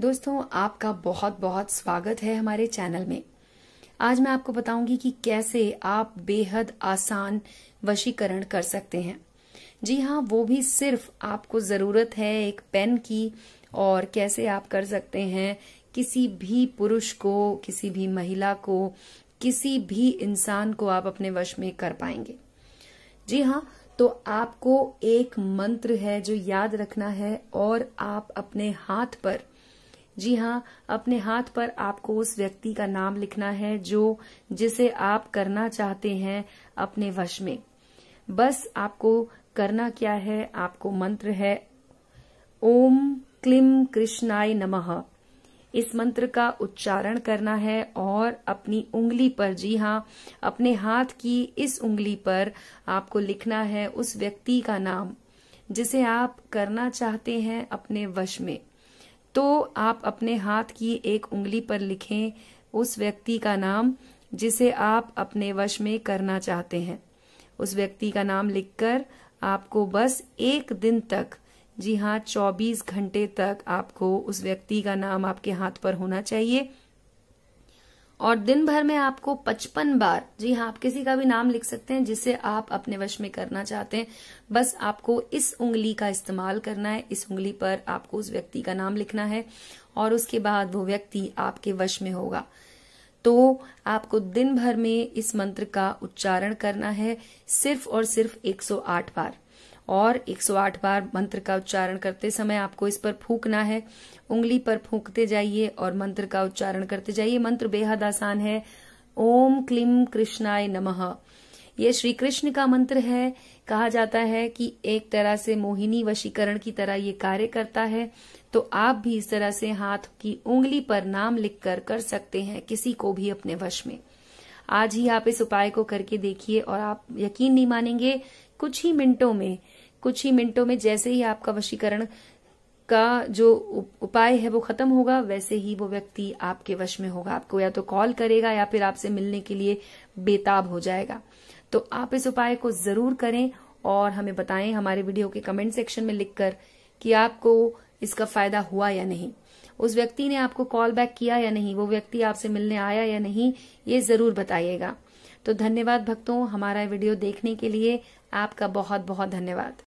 दोस्तों आपका बहुत बहुत स्वागत है हमारे चैनल में आज मैं आपको बताऊंगी कि कैसे आप बेहद आसान वशीकरण कर सकते हैं जी हाँ वो भी सिर्फ आपको ज़रूरत है एक पेन की और कैसे आप कर सकते हैं किसी भी पुरुष को किसी भी महिला को किसी भी इंसान को आप अपने वश में कर पाएंगे जी हाँ तो आपको एक मंत्र है जो याद रखना है और आप अपने हाथ पर जी हाँ अपने हाथ पर आपको उस व्यक्ति का नाम लिखना है जो जिसे आप करना चाहते हैं अपने वश में बस आपको करना क्या है आपको मंत्र है ओम क्लिम कृष्णाय नमः इस मंत्र का उच्चारण करना है और अपनी उंगली पर जी हाँ अपने हाथ की इस उंगली पर आपको लिखना है उस व्यक्ति का नाम जिसे आप करना चाहते हैं अपने वश में तो आप अपने हाथ की एक उंगली पर लिखें उस व्यक्ति का नाम जिसे आप अपने वश में करना चाहते हैं उस व्यक्ति का नाम लिखकर आपको बस एक दिन तक जी हाँ 24 घंटे तक आपको उस व्यक्ति का नाम आपके हाथ पर होना चाहिए और दिन भर में आपको 55 बार जी हाँ आप किसी का भी नाम लिख सकते हैं जिसे आप अपने वश में करना चाहते हैं बस आपको इस उंगली का इस्तेमाल करना है इस उंगली पर आपको उस व्यक्ति का नाम लिखना है और उसके बाद वो व्यक्ति आपके वश में होगा तो आपको दिन भर में इस मंत्र का उच्चारण करना है सिर्फ और सिर्फ 108 बार और 108 बार मंत्र का उच्चारण करते समय आपको इस पर फूकना है उंगली पर फूकते जाइए और मंत्र का उच्चारण करते जाइए मंत्र बेहद आसान है ओम क्लीम कृष्णाय नमः ये श्री कृष्ण का मंत्र है कहा जाता है कि एक तरह से मोहिनी वशीकरण की तरह ये कार्य करता है तो आप भी इस तरह से हाथ की उंगली पर नाम लिखकर कर सकते हैं किसी को भी अपने वश में आज ही आप इस उपाय को करके देखिए और आप यकीन नहीं मानेंगे कुछ ही मिनटों में कुछ ही मिनटों में जैसे ही आपका वशीकरण का जो उपाय है वो खत्म होगा वैसे ही वो व्यक्ति आपके वश में होगा आपको या तो कॉल करेगा या फिर आपसे मिलने के लिए बेताब हो जाएगा तो आप इस उपाय को जरूर करें और हमें बताएं हमारे वीडियो के कमेंट सेक्शन में लिखकर कि आपको इसका फायदा हुआ या नहीं उस व्यक्ति ने आपको कॉल बैक किया या नहीं वो व्यक्ति आपसे मिलने आया या नहीं ये जरूर बताइएगा तो धन्यवाद भक्तों हमारा वीडियो देखने के लिए आपका बहुत बहुत धन्यवाद